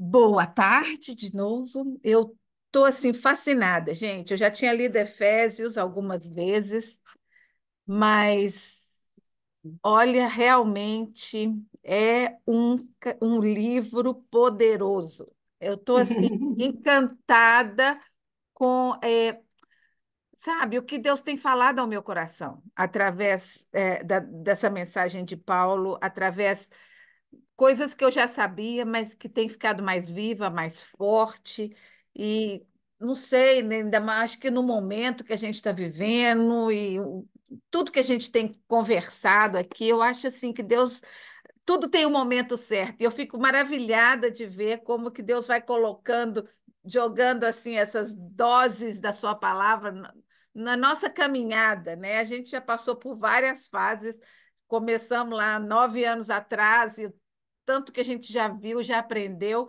Boa tarde de novo. Eu tô assim fascinada, gente. Eu já tinha lido Efésios algumas vezes, mas olha, realmente é um, um livro poderoso. Eu tô assim encantada com é, sabe, o que Deus tem falado ao meu coração através é, da, dessa mensagem de Paulo, através coisas que eu já sabia, mas que tem ficado mais viva, mais forte e não sei, né, ainda mais acho que no momento que a gente está vivendo e tudo que a gente tem conversado aqui, eu acho assim que Deus tudo tem o um momento certo. E eu fico maravilhada de ver como que Deus vai colocando, jogando assim essas doses da sua palavra na nossa caminhada, né? A gente já passou por várias fases. Começamos lá nove anos atrás e tanto que a gente já viu, já aprendeu,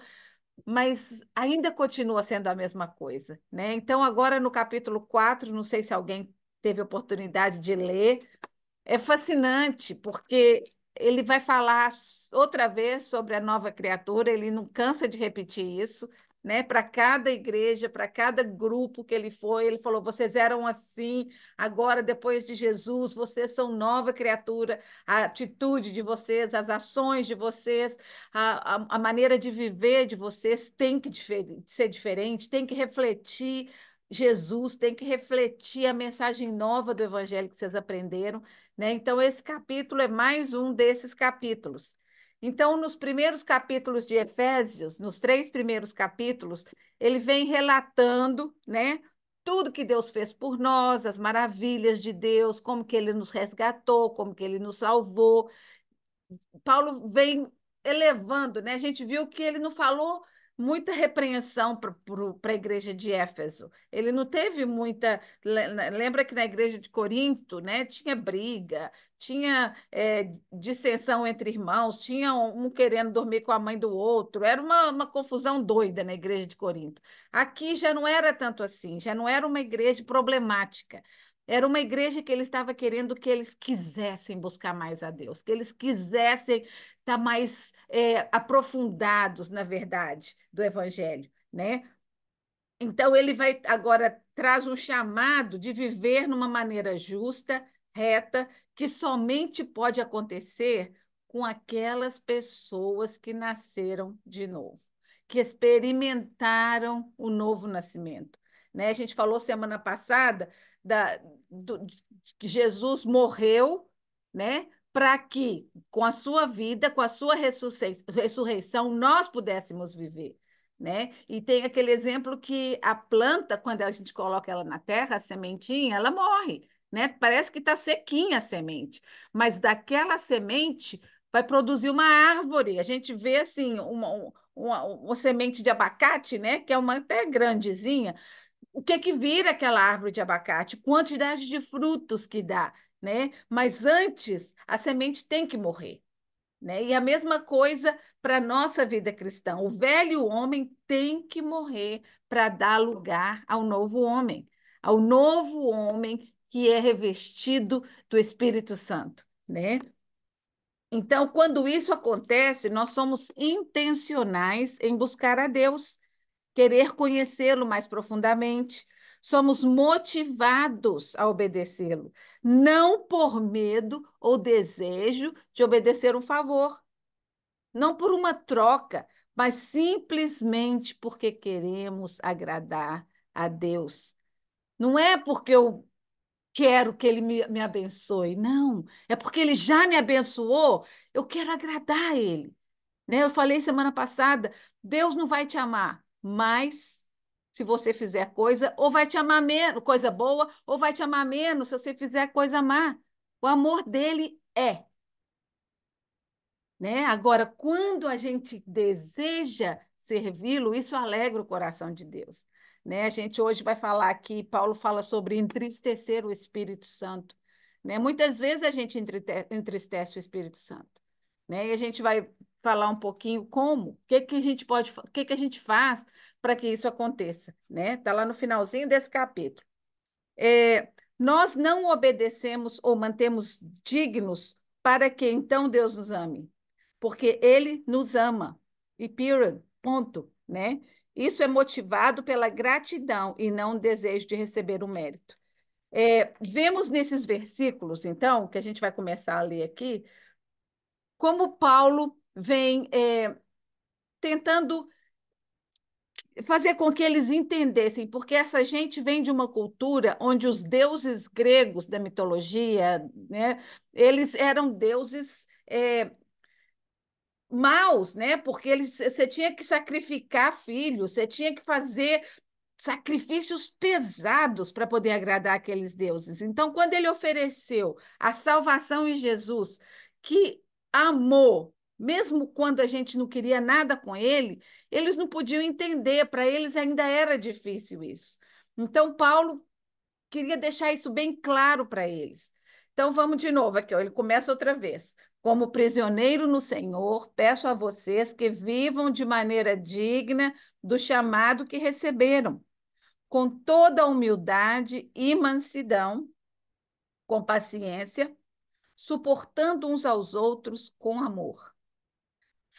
mas ainda continua sendo a mesma coisa, né? Então, agora no capítulo 4, não sei se alguém teve oportunidade de ler, é fascinante, porque ele vai falar outra vez sobre a nova criatura, ele não cansa de repetir isso, né, para cada igreja, para cada grupo que ele foi. Ele falou: vocês eram assim, agora, depois de Jesus, vocês são nova criatura. A atitude de vocês, as ações de vocês, a, a, a maneira de viver de vocês tem que difer ser diferente, tem que refletir. Jesus tem que refletir a mensagem nova do evangelho que vocês aprenderam, né? Então esse capítulo é mais um desses capítulos. Então, nos primeiros capítulos de Efésios, nos três primeiros capítulos, ele vem relatando, né, tudo que Deus fez por nós, as maravilhas de Deus, como que ele nos resgatou, como que ele nos salvou. Paulo vem elevando, né? A gente viu que ele não falou muita repreensão para a igreja de Éfeso. Ele não teve muita. Lembra que na igreja de Corinto né, tinha briga, tinha é, dissensão entre irmãos, tinha um querendo dormir com a mãe do outro, era uma, uma confusão doida na igreja de Corinto. Aqui já não era tanto assim, já não era uma igreja problemática. Era uma igreja que ele estava querendo que eles quisessem buscar mais a Deus, que eles quisessem tá mais é, aprofundados, na verdade, do Evangelho, né? Então ele vai agora traz um chamado de viver numa maneira justa, reta, que somente pode acontecer com aquelas pessoas que nasceram de novo, que experimentaram o novo nascimento. Né? A gente falou semana passada da, do, que Jesus morreu, né? para que, com a sua vida, com a sua ressurreição, nós pudéssemos viver. Né? E tem aquele exemplo que a planta, quando a gente coloca ela na terra, a sementinha, ela morre. Né? Parece que está sequinha a semente, mas daquela semente vai produzir uma árvore. A gente vê assim uma, uma, uma semente de abacate, né? Que é uma até grandezinha, o que que vira aquela árvore de abacate, quantidade de frutos que dá né? Mas antes, a semente tem que morrer. Né? E a mesma coisa para a nossa vida cristã. O velho homem tem que morrer para dar lugar ao novo homem, ao novo homem que é revestido do Espírito Santo. Né? Então, quando isso acontece, nós somos intencionais em buscar a Deus, querer conhecê-lo mais profundamente, somos motivados a obedecê-lo, não por medo ou desejo de obedecer um favor, não por uma troca, mas simplesmente porque queremos agradar a Deus. Não é porque eu quero que ele me, me abençoe, não. É porque ele já me abençoou, eu quero agradar a ele. Né? Eu falei semana passada: Deus não vai te amar mais se você fizer coisa, ou vai te amar menos, coisa boa, ou vai te amar menos se você fizer coisa má. O amor dele é. Né? Agora, quando a gente deseja servi-lo, isso alegra o coração de Deus. Né? A gente hoje vai falar aqui, Paulo fala sobre entristecer o Espírito Santo. Né? Muitas vezes a gente entristece o Espírito Santo. Né? E a gente vai falar um pouquinho como, o que, que a gente pode, o que, que a gente faz para que isso aconteça, né? Está lá no finalzinho desse capítulo. É, nós não obedecemos ou mantemos dignos para que então Deus nos ame, porque Ele nos ama. E period, ponto, né? Isso é motivado pela gratidão e não o desejo de receber o mérito. É, vemos nesses versículos, então, que a gente vai começar a ler aqui, como Paulo vem é, tentando fazer com que eles entendessem, porque essa gente vem de uma cultura onde os deuses gregos da mitologia, né, eles eram deuses é, maus, né? Porque eles, você tinha que sacrificar filhos, você tinha que fazer sacrifícios pesados para poder agradar aqueles deuses. Então, quando ele ofereceu a salvação em Jesus, que amou, mesmo quando a gente não queria nada com ele, eles não podiam entender, para eles ainda era difícil isso. Então, Paulo queria deixar isso bem claro para eles. Então, vamos de novo aqui, ó, ele começa outra vez. Como prisioneiro no Senhor, peço a vocês que vivam de maneira digna do chamado que receberam, com toda humildade e mansidão, com paciência, suportando uns aos outros com amor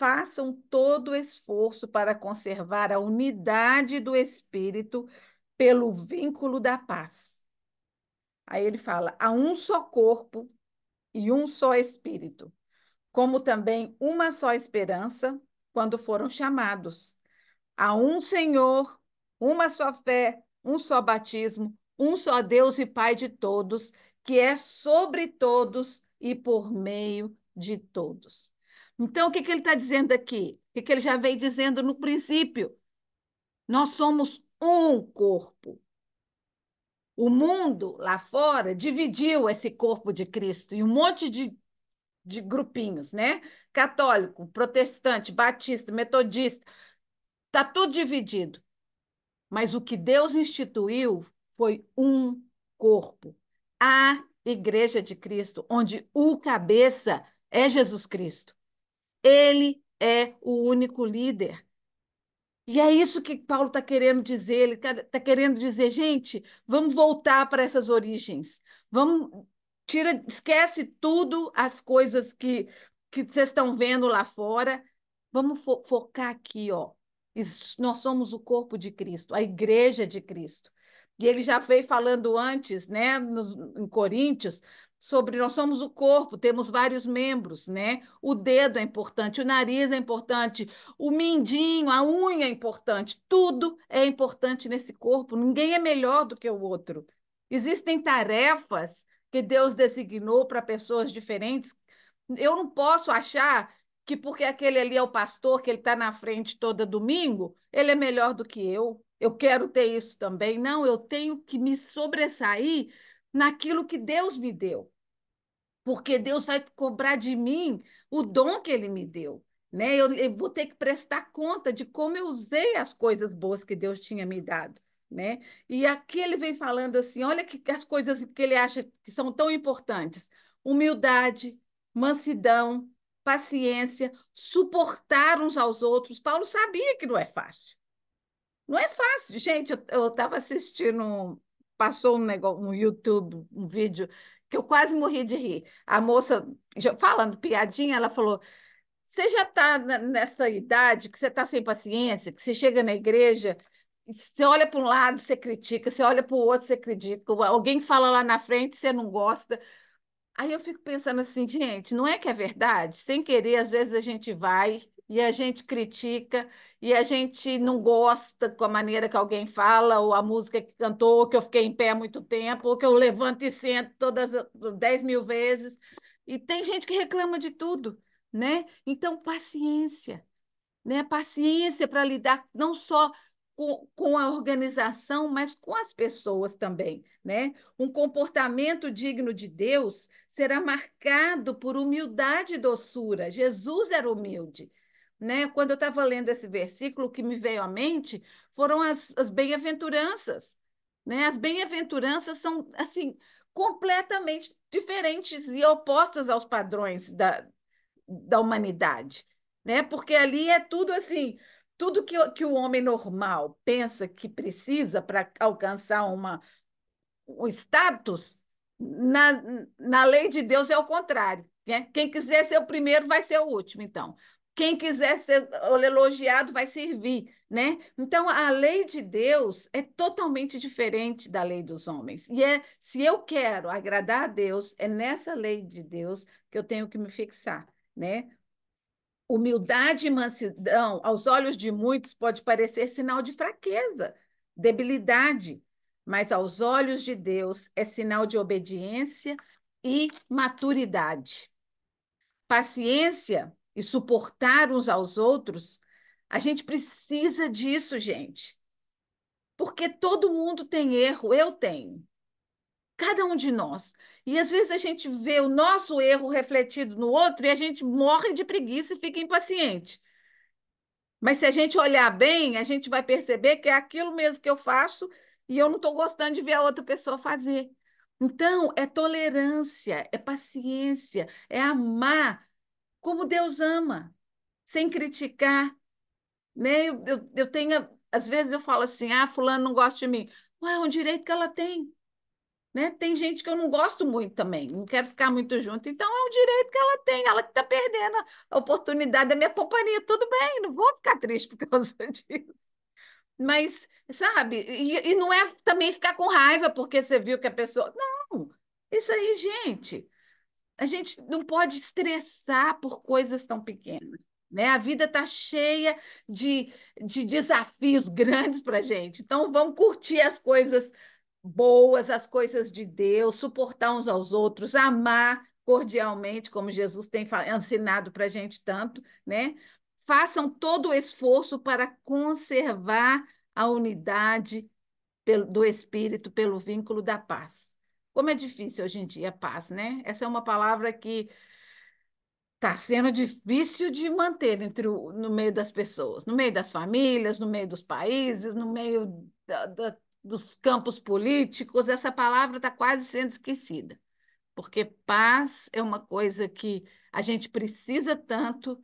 façam todo o esforço para conservar a unidade do espírito pelo vínculo da paz. Aí ele fala: há um só corpo e um só espírito, como também uma só esperança quando foram chamados. Há um Senhor, uma só fé, um só batismo, um só Deus e Pai de todos, que é sobre todos e por meio de todos. Então, o que, que ele está dizendo aqui? O que, que ele já veio dizendo no princípio? Nós somos um corpo. O mundo lá fora dividiu esse corpo de Cristo em um monte de, de grupinhos, né? Católico, protestante, batista, metodista. Está tudo dividido. Mas o que Deus instituiu foi um corpo. A Igreja de Cristo, onde o cabeça é Jesus Cristo. Ele é o único líder. E é isso que Paulo está querendo dizer. Ele está tá querendo dizer, gente, vamos voltar para essas origens. Vamos tira, esquece tudo as coisas que que vocês estão vendo lá fora. Vamos fo focar aqui, ó. Nós somos o corpo de Cristo, a igreja de Cristo. E ele já veio falando antes, né, nos, em Coríntios, sobre nós somos o corpo, temos vários membros, né? O dedo é importante, o nariz é importante, o mindinho, a unha é importante, tudo é importante nesse corpo, ninguém é melhor do que o outro. Existem tarefas que Deus designou para pessoas diferentes. Eu não posso achar que porque aquele ali é o pastor, que ele está na frente todo domingo, ele é melhor do que eu. Eu quero ter isso também. Não, eu tenho que me sobressair naquilo que Deus me deu. Porque Deus vai cobrar de mim o dom que ele me deu. Né? Eu, eu vou ter que prestar conta de como eu usei as coisas boas que Deus tinha me dado. Né? E aqui ele vem falando assim: olha que, que as coisas que ele acha que são tão importantes: humildade, mansidão, paciência, suportar uns aos outros. Paulo sabia que não é fácil. Não é fácil, gente. Eu estava assistindo passou um negócio, no YouTube, um vídeo que eu quase morri de rir. A moça falando piadinha, ela falou: "Você já está nessa idade que você está sem paciência, que você chega na igreja, você olha para um lado, você critica, você olha para o outro, você critica. Alguém fala lá na frente, você não gosta." Aí eu fico pensando assim, gente, não é que é verdade? Sem querer, às vezes a gente vai e a gente critica, e a gente não gosta com a maneira que alguém fala, ou a música que cantou, ou que eu fiquei em pé muito tempo, ou que eu levanto e sento todas 10 mil vezes. E tem gente que reclama de tudo, né? Então, paciência, né? Paciência para lidar não só com, com a organização, mas com as pessoas também, né? Um comportamento digno de Deus será marcado por humildade e doçura. Jesus era humilde né? Quando eu estava lendo esse versículo, o que me veio à mente foram as, as bem-aventuranças, né? As bem-aventuranças são, assim, completamente diferentes e opostas aos padrões da, da humanidade, né? Porque ali é tudo assim, tudo que, que o homem normal pensa que precisa para alcançar uma, um status, na, na lei de Deus é o contrário. Né? Quem quiser ser o primeiro vai ser o último, então. Quem quiser ser elogiado vai servir, né? Então a lei de Deus é totalmente diferente da lei dos homens. E é se eu quero agradar a Deus, é nessa lei de Deus que eu tenho que me fixar, né? Humildade e mansidão, aos olhos de muitos, pode parecer sinal de fraqueza, debilidade, mas aos olhos de Deus é sinal de obediência e maturidade. Paciência e suportar uns aos outros, a gente precisa disso, gente. Porque todo mundo tem erro, eu tenho. Cada um de nós. E às vezes a gente vê o nosso erro refletido no outro e a gente morre de preguiça e fica impaciente. Mas se a gente olhar bem, a gente vai perceber que é aquilo mesmo que eu faço e eu não estou gostando de ver a outra pessoa fazer. Então, é tolerância, é paciência, é amar como Deus ama, sem criticar. Né? Eu, eu, eu tenho, às vezes eu falo assim, ah, fulano não gosta de mim. Ué, é um direito que ela tem. Né? Tem gente que eu não gosto muito também, não quero ficar muito junto. Então, é um direito que ela tem, ela que está perdendo a oportunidade da minha companhia. Tudo bem, não vou ficar triste por causa disso. Mas, sabe, e, e não é também ficar com raiva porque você viu que a pessoa. Não, isso aí, gente a gente não pode estressar por coisas tão pequenas. Né? A vida está cheia de, de desafios grandes para a gente. Então, vamos curtir as coisas boas, as coisas de Deus, suportar uns aos outros, amar cordialmente, como Jesus tem ensinado para a gente tanto. Né? Façam todo o esforço para conservar a unidade do Espírito pelo vínculo da paz. Como é difícil hoje em dia, paz, né? Essa é uma palavra que está sendo difícil de manter entre o, no meio das pessoas, no meio das famílias, no meio dos países, no meio da, da, dos campos políticos. Essa palavra está quase sendo esquecida, porque paz é uma coisa que a gente precisa tanto,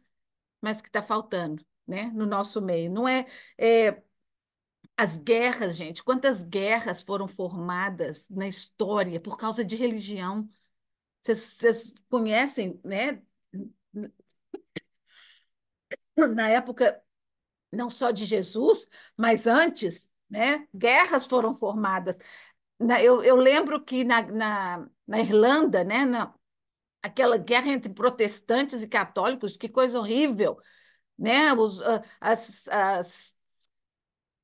mas que está faltando, né? No nosso meio. Não é, é as guerras, gente, quantas guerras foram formadas na história por causa de religião? Vocês conhecem, né? Na época não só de Jesus, mas antes, né? Guerras foram formadas. Na, eu, eu, lembro que na, na, na Irlanda, né? Na, aquela guerra entre protestantes e católicos, que coisa horrível, né? Os, ah, as, as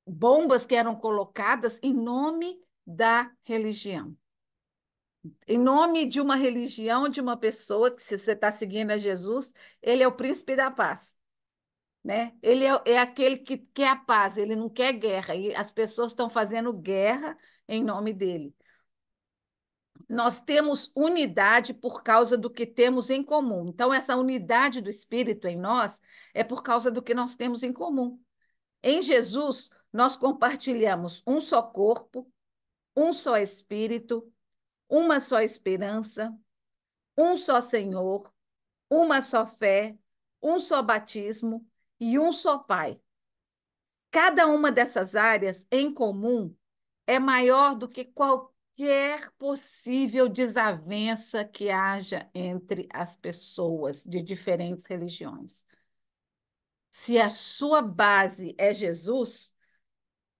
bombas que eram colocadas em nome da religião. Em nome de uma religião, de uma pessoa, que se você está seguindo a Jesus, ele é o príncipe da paz. Né? Ele é, é aquele que quer a paz, ele não quer guerra. E as pessoas estão fazendo guerra em nome dele. Nós temos unidade por causa do que temos em comum. Então, essa unidade do Espírito em nós é por causa do que nós temos em comum. Em Jesus, nós compartilhamos um só corpo, um só espírito, uma só esperança, um só Senhor, uma só fé, um só batismo e um só Pai. Cada uma dessas áreas em comum é maior do que qualquer possível desavença que haja entre as pessoas de diferentes religiões. Se a sua base é Jesus,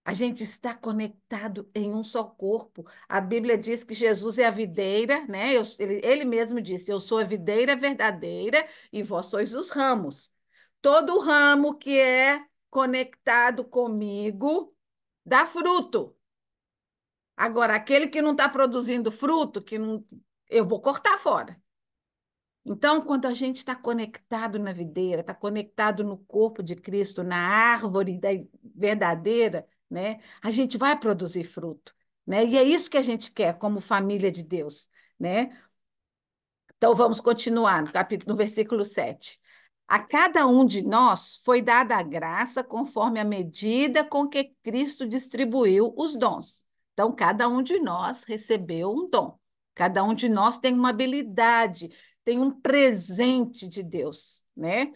a gente está conectado em um só corpo. A Bíblia diz que Jesus é a videira, né? Eu, ele, ele mesmo disse: Eu sou a videira verdadeira e vós sois os ramos. Todo ramo que é conectado comigo dá fruto. Agora, aquele que não está produzindo fruto, que não, eu vou cortar fora. Então, quando a gente está conectado na videira, está conectado no corpo de Cristo, na árvore verdadeira, né? A gente vai produzir fruto, né? E é isso que a gente quer como família de Deus, né? Então vamos continuar no capítulo, no versículo 7. A cada um de nós foi dada a graça conforme a medida com que Cristo distribuiu os dons. Então, cada um de nós recebeu um dom. Cada um de nós tem uma habilidade, tem um presente de Deus, né?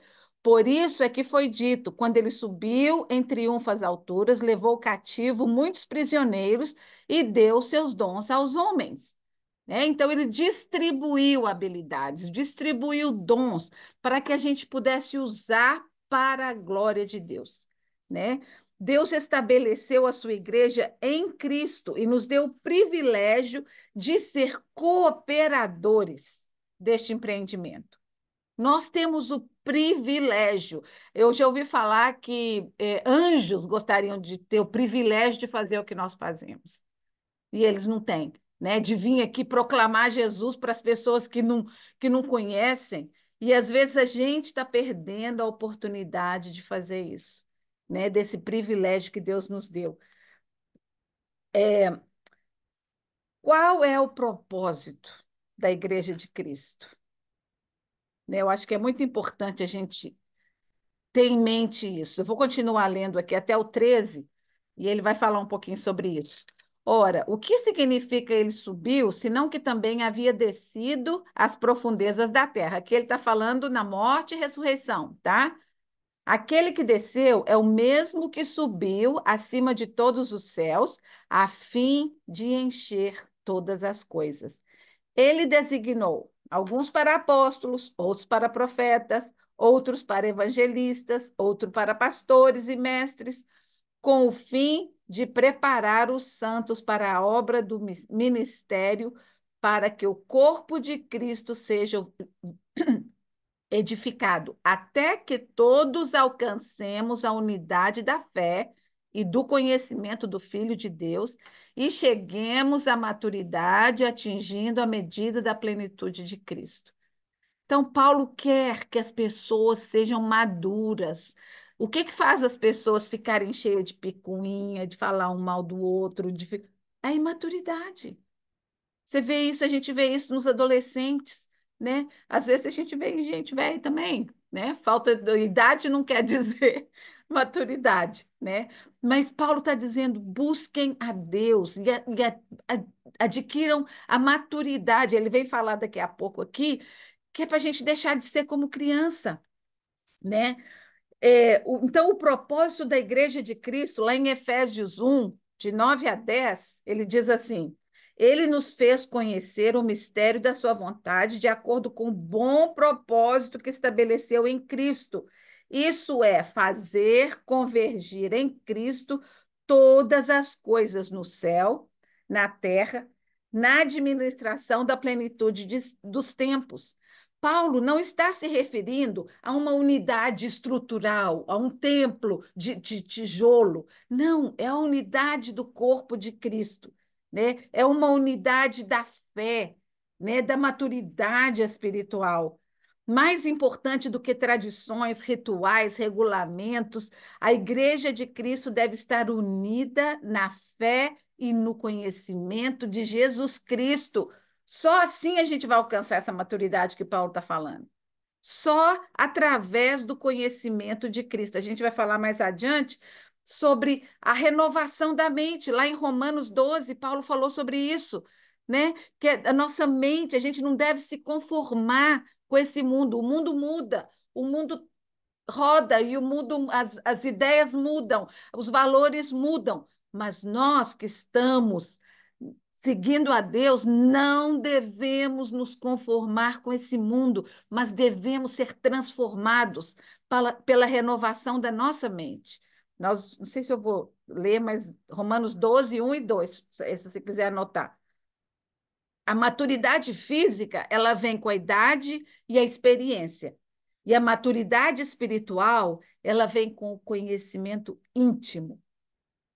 Por isso é que foi dito: quando ele subiu em triunfo às alturas, levou cativo muitos prisioneiros e deu seus dons aos homens. É, então, ele distribuiu habilidades, distribuiu dons para que a gente pudesse usar para a glória de Deus. Né? Deus estabeleceu a sua igreja em Cristo e nos deu o privilégio de ser cooperadores deste empreendimento. Nós temos o privilégio. Eu já ouvi falar que eh, anjos gostariam de ter o privilégio de fazer o que nós fazemos. E eles não têm, né? De vir aqui proclamar Jesus para as pessoas que não, que não conhecem. E às vezes a gente está perdendo a oportunidade de fazer isso, né? Desse privilégio que Deus nos deu. É... Qual é o propósito da Igreja de Cristo? Né? Eu acho que é muito importante a gente ter em mente isso. Eu vou continuar lendo aqui até o 13, e ele vai falar um pouquinho sobre isso. Ora, o que significa ele subiu, senão que também havia descido às profundezas da terra? Aqui ele está falando na morte e ressurreição, tá? Aquele que desceu é o mesmo que subiu acima de todos os céus, a fim de encher todas as coisas. Ele designou Alguns para apóstolos, outros para profetas, outros para evangelistas, outros para pastores e mestres, com o fim de preparar os santos para a obra do ministério, para que o corpo de Cristo seja edificado, até que todos alcancemos a unidade da fé e do conhecimento do Filho de Deus e cheguemos à maturidade atingindo a medida da plenitude de Cristo. Então, Paulo quer que as pessoas sejam maduras. O que, que faz as pessoas ficarem cheias de picuinha, de falar um mal do outro? De... A imaturidade. Você vê isso, a gente vê isso nos adolescentes, né? Às vezes a gente vê em gente velha também, né? Falta de idade não quer dizer maturidade, né? Mas Paulo está dizendo: busquem a Deus e, a, e a, adquiram a maturidade. Ele vem falar daqui a pouco aqui, que é para a gente deixar de ser como criança, né? É, o, então, o propósito da Igreja de Cristo, lá em Efésios 1, de 9 a 10, ele diz assim: ele nos fez conhecer o mistério da sua vontade, de acordo com o bom propósito que estabeleceu em Cristo, isso é fazer convergir em Cristo todas as coisas no céu, na terra, na administração da plenitude de, dos tempos. Paulo não está se referindo a uma unidade estrutural, a um templo de, de tijolo. Não, é a unidade do corpo de Cristo. Né? É uma unidade da fé, né? da maturidade espiritual. Mais importante do que tradições, rituais, regulamentos, a Igreja de Cristo deve estar unida na fé e no conhecimento de Jesus Cristo. Só assim a gente vai alcançar essa maturidade que Paulo está falando. Só através do conhecimento de Cristo. A gente vai falar mais adiante sobre a renovação da mente. Lá em Romanos 12, Paulo falou sobre isso, né? Que a nossa mente, a gente não deve se conformar com esse mundo. O mundo muda, o mundo roda e o mundo, as, as ideias mudam, os valores mudam, mas nós que estamos seguindo a Deus, não devemos nos conformar com esse mundo, mas devemos ser transformados pela, pela renovação da nossa mente. Nós, não sei se eu vou ler, mas Romanos 12, 1 e 2, se você quiser anotar. A maturidade física, ela vem com a idade e a experiência. E a maturidade espiritual, ela vem com o conhecimento íntimo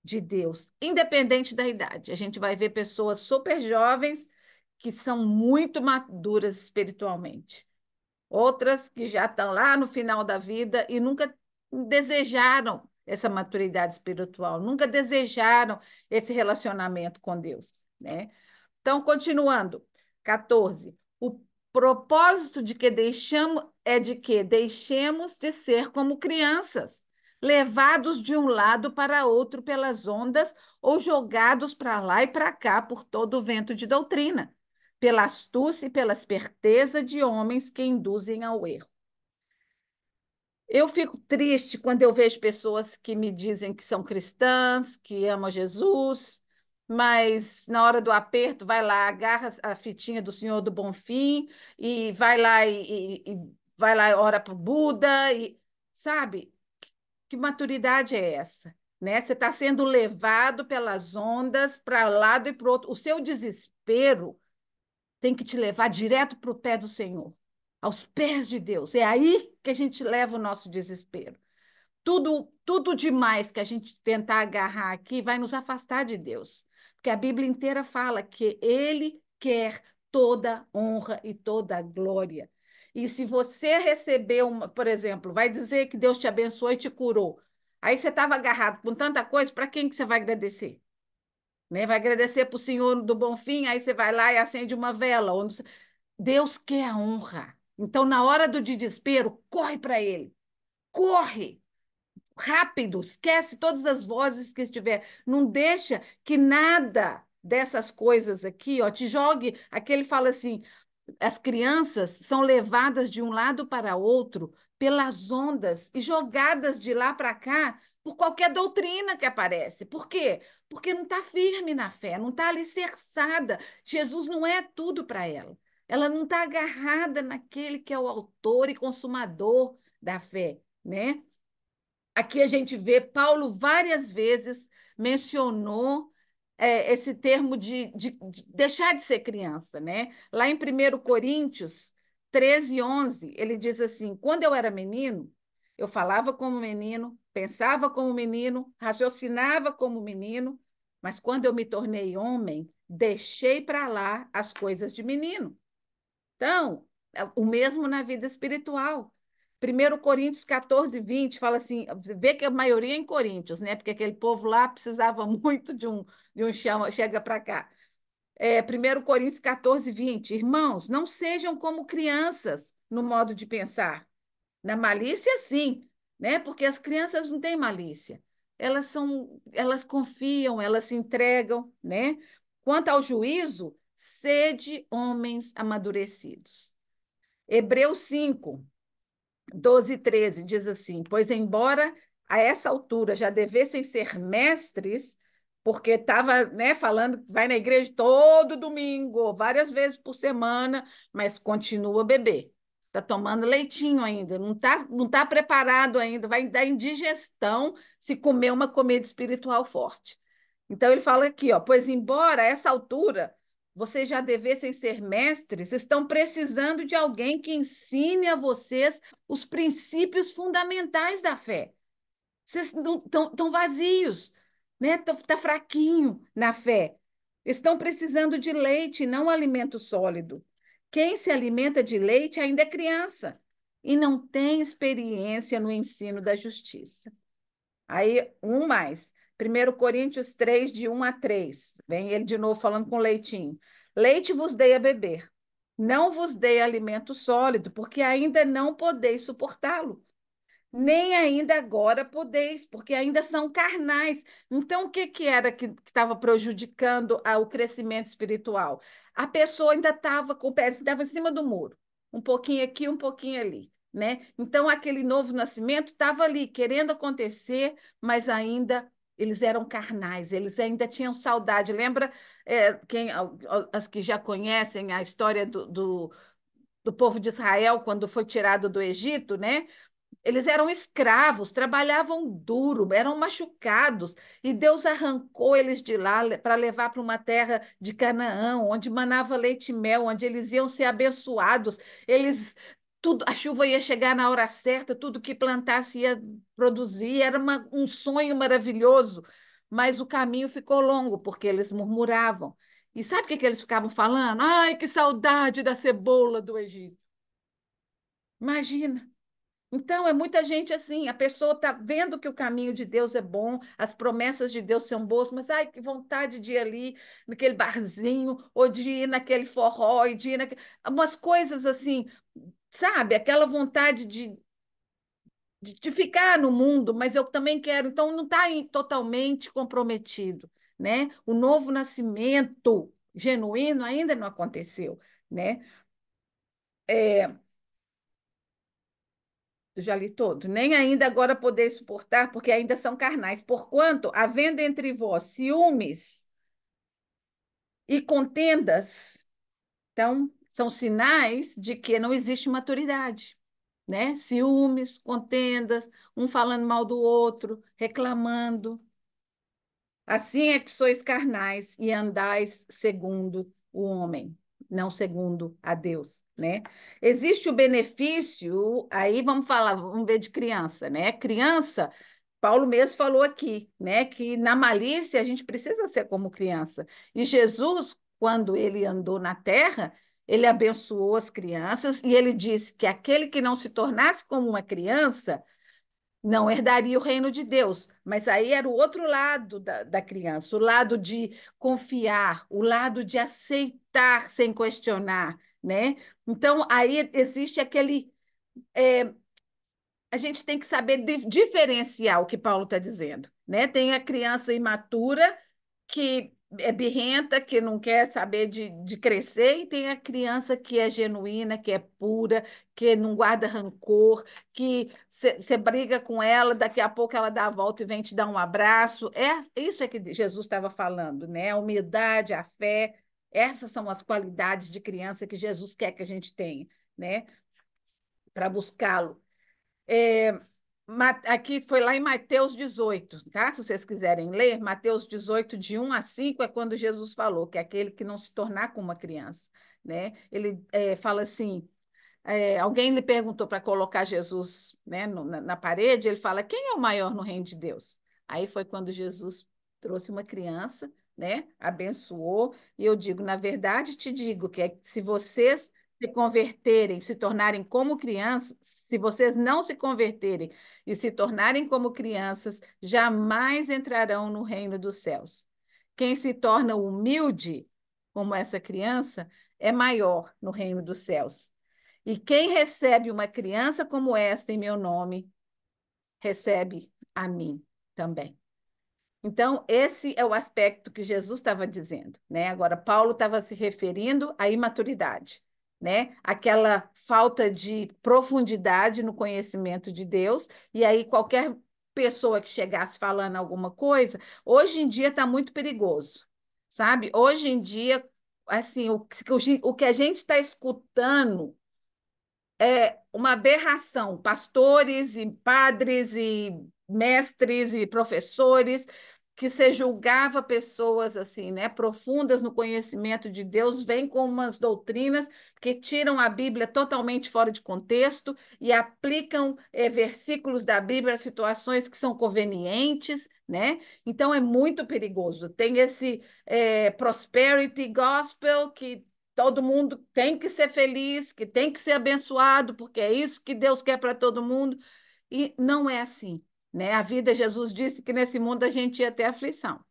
de Deus, independente da idade. A gente vai ver pessoas super jovens que são muito maduras espiritualmente. Outras que já estão lá no final da vida e nunca desejaram essa maturidade espiritual, nunca desejaram esse relacionamento com Deus, né? Então, continuando, 14. O propósito de que deixamos é de que deixemos de ser como crianças, levados de um lado para outro pelas ondas ou jogados para lá e para cá por todo o vento de doutrina, pela astúcia e pela esperteza de homens que induzem ao erro. Eu fico triste quando eu vejo pessoas que me dizem que são cristãs, que amam Jesus, mas na hora do aperto, vai lá, agarra a fitinha do Senhor do Bonfim e vai lá e, e, e vai lá e ora para o Buda, e, sabe? Que maturidade é essa? Né? Você está sendo levado pelas ondas para um lado e para outro. O seu desespero tem que te levar direto para o pé do Senhor, aos pés de Deus. É aí que a gente leva o nosso desespero. Tudo, tudo demais que a gente tentar agarrar aqui vai nos afastar de Deus. Porque a Bíblia inteira fala que ele quer toda honra e toda glória. E se você receber uma, por exemplo, vai dizer que Deus te abençoou e te curou. Aí você estava agarrado com tanta coisa, para quem que você vai agradecer? Né? Vai agradecer para o Senhor do Bom Fim, aí você vai lá e acende uma vela. Onde... Deus quer a honra. Então, na hora do desespero, corre para Ele. Corre! rápido, esquece todas as vozes que estiver, não deixa que nada dessas coisas aqui, ó, te jogue, aquele fala assim, as crianças são levadas de um lado para outro pelas ondas e jogadas de lá para cá por qualquer doutrina que aparece. Por quê? Porque não está firme na fé, não está alicerçada. Jesus não é tudo para ela. Ela não está agarrada naquele que é o autor e consumador da fé, né? Aqui a gente vê, Paulo várias vezes mencionou é, esse termo de, de, de, deixar de ser criança, né? Lá em 1 Coríntios 13, 11, ele diz assim: Quando eu era menino, eu falava como menino, pensava como menino, raciocinava como menino, mas quando eu me tornei homem, deixei para lá as coisas de menino. Então, é o mesmo na vida espiritual. 1 Coríntios 14, 20 fala assim: vê que a maioria é em Coríntios, né? Porque aquele povo lá precisava muito de um, de um chama, chega para cá. É, 1 Coríntios 14, 20. Irmãos, não sejam como crianças no modo de pensar. Na malícia, sim, né? Porque as crianças não têm malícia. Elas são, elas confiam, elas se entregam, né? Quanto ao juízo, sede homens amadurecidos. Hebreus 5, 12, 13 diz assim: Pois embora a essa altura já devessem ser mestres, porque estava né, falando vai na igreja todo domingo, várias vezes por semana, mas continua bebê. Está tomando leitinho ainda, não está não tá preparado ainda, vai dar indigestão se comer uma comida espiritual forte. Então ele fala aqui, ó, pois embora a essa altura vocês já devessem ser mestres, estão precisando de alguém que ensine a vocês os princípios fundamentais da fé. Vocês estão vazios, né? Tá, tá fraquinho na fé. Estão precisando de leite, não alimento sólido. Quem se alimenta de leite ainda é criança e não tem experiência no ensino da justiça. Aí, um mais. 1 Coríntios 3, de 1 a 3. Vem ele de novo falando com leitinho. Leite vos dei a beber. Não vos dei alimento sólido, porque ainda não podeis suportá-lo. Nem ainda agora podeis, porque ainda são carnais. Então, o que, que era que estava prejudicando o crescimento espiritual? A pessoa ainda estava com o pé, estava em cima do muro. Um pouquinho aqui, um pouquinho ali. Né? Então, aquele novo nascimento estava ali, querendo acontecer, mas ainda eles eram carnais, eles ainda tinham saudade. Lembra é, quem, as que já conhecem a história do, do, do povo de Israel quando foi tirado do Egito, né? Eles eram escravos, trabalhavam duro, eram machucados, e Deus arrancou eles de lá para levar para uma terra de Canaã, onde manava leite e mel, onde eles iam ser abençoados. Eles tudo, a chuva ia chegar na hora certa, tudo que plantasse ia produzir, era uma, um sonho maravilhoso, mas o caminho ficou longo, porque eles murmuravam. E sabe o que, que eles ficavam falando? Ai, que saudade da cebola do Egito. Imagina. Então, é muita gente assim, a pessoa está vendo que o caminho de Deus é bom, as promessas de Deus são boas, mas ai, que vontade de ir ali naquele barzinho, ou de ir naquele forró, de ir naquele... Umas coisas assim, sabe, aquela vontade de, de, de, ficar no mundo, mas eu também quero. Então, não está totalmente comprometido. Né? O novo nascimento genuíno ainda não aconteceu. Né? É... Já li todo. Nem ainda agora poder suportar, porque ainda são carnais. Porquanto, havendo entre vós ciúmes e contendas, então são sinais de que não existe maturidade, né? Ciúmes, contendas, um falando mal do outro, reclamando. Assim é que sois carnais e andais segundo o homem, não segundo a Deus, né? Existe o benefício, aí vamos falar, vamos ver de criança, né? Criança Paulo mesmo falou aqui, né, que na malícia a gente precisa ser como criança. E Jesus, quando ele andou na terra, ele abençoou as crianças e ele disse que aquele que não se tornasse como uma criança não herdaria o reino de Deus. Mas aí era o outro lado da, da criança, o lado de confiar, o lado de aceitar sem questionar, né? Então aí existe aquele é, a gente tem que saber diferenciar o que Paulo está dizendo, né? Tem a criança imatura que é birrenta, que não quer saber de, de crescer, e tem a criança que é genuína, que é pura, que não guarda rancor, que você briga com ela, daqui a pouco ela dá a volta e vem te dar um abraço. É, isso é que Jesus estava falando, né? A humildade, a fé, essas são as qualidades de criança que Jesus quer que a gente tenha, né? Para buscá-lo. É, Aqui foi lá em Mateus 18, tá? Se vocês quiserem ler, Mateus 18, de 1 a 5, é quando Jesus falou que é aquele que não se tornar como uma criança, né? Ele é, fala assim, é, alguém lhe perguntou para colocar Jesus né, no, na, na, parede, ele fala, quem é o maior no reino de Deus? Aí foi quando Jesus trouxe uma criança, né? Abençoou, e eu digo, na verdade te digo que é, se vocês se converterem, se tornarem como crianças, se vocês não se converterem e se tornarem como crianças, jamais entrarão no reino dos céus. Quem se torna humilde, como essa criança, é maior no reino dos céus. E quem recebe uma criança como esta em meu nome, recebe a mim também. Então, esse é o aspecto que Jesus estava dizendo, né? Agora, Paulo estava se referindo à imaturidade né? Aquela falta de profundidade no conhecimento de Deus, e aí qualquer pessoa que chegasse falando alguma coisa, hoje em dia está muito perigoso, sabe? Hoje em dia, assim, o, o que a gente está escutando é uma aberração. Pastores e padres e mestres e professores que se julgava pessoas assim, né, profundas no conhecimento de Deus, vem com umas doutrinas que tiram a Bíblia totalmente fora de contexto e aplicam é, versículos da Bíblia a situações que são convenientes, né? Então é muito perigoso. Tem esse é, prosperity gospel que todo mundo tem que ser feliz, que tem que ser abençoado, porque é isso que Deus quer para todo mundo. E não é assim. Né? A vida, Jesus disse que nesse mundo a gente ia ter aflição,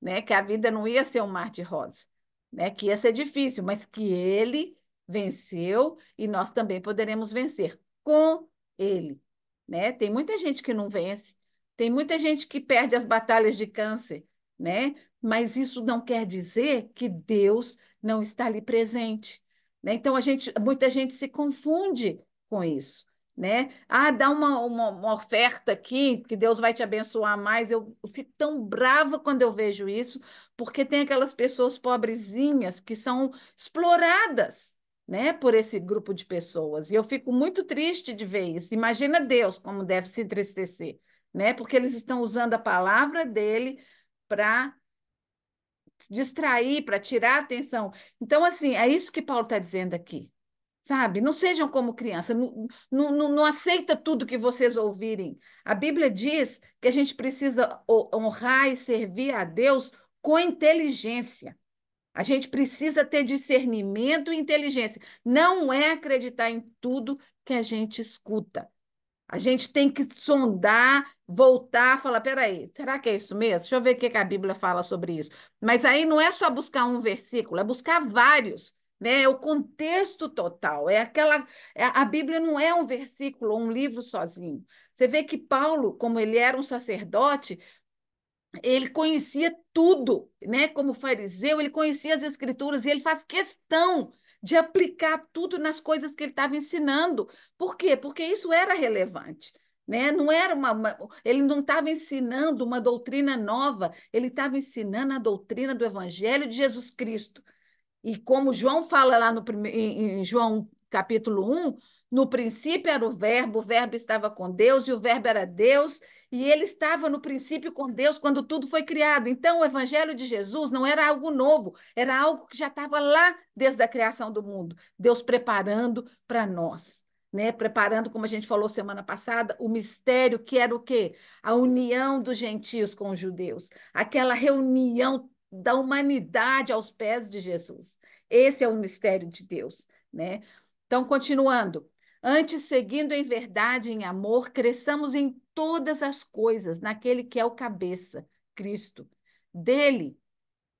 né? que a vida não ia ser um mar de rosas, né? que ia ser difícil, mas que ele venceu e nós também poderemos vencer com ele. Né? Tem muita gente que não vence, tem muita gente que perde as batalhas de câncer, né? mas isso não quer dizer que Deus não está ali presente. Né? Então, a gente, muita gente se confunde com isso né? Ah, dá uma, uma, uma, oferta aqui, que Deus vai te abençoar mais. Eu, eu, fico tão brava quando eu vejo isso, porque tem aquelas pessoas pobrezinhas que são exploradas, né, por esse grupo de pessoas. E eu fico muito triste de ver isso. Imagina Deus como deve se entristecer, né? Porque eles estão usando a palavra dele para distrair, para tirar a atenção. Então, assim, é isso que Paulo está dizendo aqui. Sabe? Não sejam como criança, não, não, não, aceita tudo que vocês ouvirem. A Bíblia diz que a gente precisa honrar e servir a Deus com inteligência. A gente precisa ter discernimento e inteligência. Não é acreditar em tudo que a gente escuta. A gente tem que sondar, voltar, falar: peraí, será que é isso mesmo? Deixa eu ver o que a Bíblia fala sobre isso. Mas aí não é só buscar um versículo, é buscar vários né? É o contexto total. É aquela é, a Bíblia não é um versículo um livro sozinho. Você vê que Paulo, como ele era um sacerdote, ele conhecia tudo, né? Como fariseu, ele conhecia as escrituras e ele faz questão de aplicar tudo nas coisas que ele estava ensinando. Por quê? Porque isso era relevante. Né? Não era uma, uma ele não estava ensinando uma doutrina nova, ele estava ensinando a doutrina do Evangelho de Jesus Cristo. E como João fala lá no, em João capítulo 1, no princípio era o Verbo, o Verbo estava com Deus e o Verbo era Deus, e ele estava no princípio com Deus quando tudo foi criado. Então, o Evangelho de Jesus não era algo novo, era algo que já estava lá desde a criação do mundo. Deus preparando para nós, né? preparando, como a gente falou semana passada, o mistério que era o quê? A união dos gentios com os judeus, aquela reunião da humanidade aos pés de Jesus. Esse é o mistério de Deus, né? Então, continuando. Antes, seguindo em verdade em amor, cresçamos em todas as coisas naquele que é o cabeça, Cristo. Dele,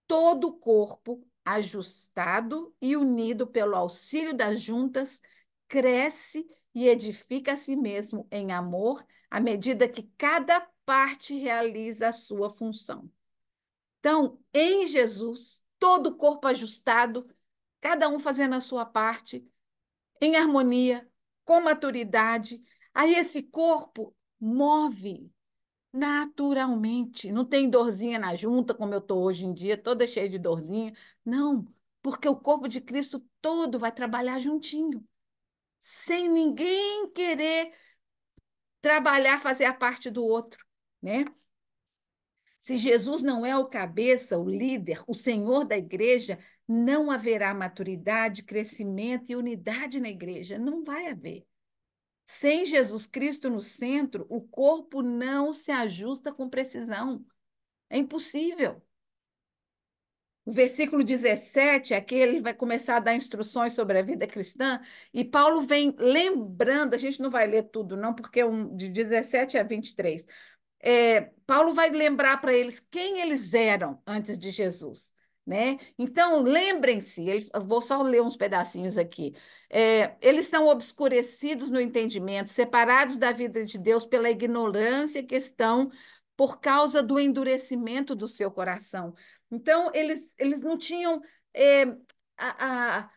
todo o corpo, ajustado e unido pelo auxílio das juntas, cresce e edifica a si mesmo em amor, à medida que cada parte realiza a sua função. Então, em Jesus, todo o corpo ajustado, cada um fazendo a sua parte, em harmonia, com maturidade, aí esse corpo move naturalmente. Não tem dorzinha na junta, como eu estou hoje em dia, toda cheia de dorzinha. Não, porque o corpo de Cristo todo vai trabalhar juntinho, sem ninguém querer trabalhar, fazer a parte do outro, né? Se Jesus não é o cabeça, o líder, o senhor da igreja, não haverá maturidade, crescimento e unidade na igreja. Não vai haver. Sem Jesus Cristo no centro, o corpo não se ajusta com precisão. É impossível. O versículo 17, aqui ele vai começar a dar instruções sobre a vida cristã, e Paulo vem lembrando, a gente não vai ler tudo não, porque é um, de 17 a 23 é, Paulo vai lembrar para eles quem eles eram antes de Jesus. Né? Então, lembrem-se, vou só ler uns pedacinhos aqui. É, eles são obscurecidos no entendimento, separados da vida de Deus pela ignorância que estão por causa do endurecimento do seu coração. Então, eles, eles não tinham. É, a, a,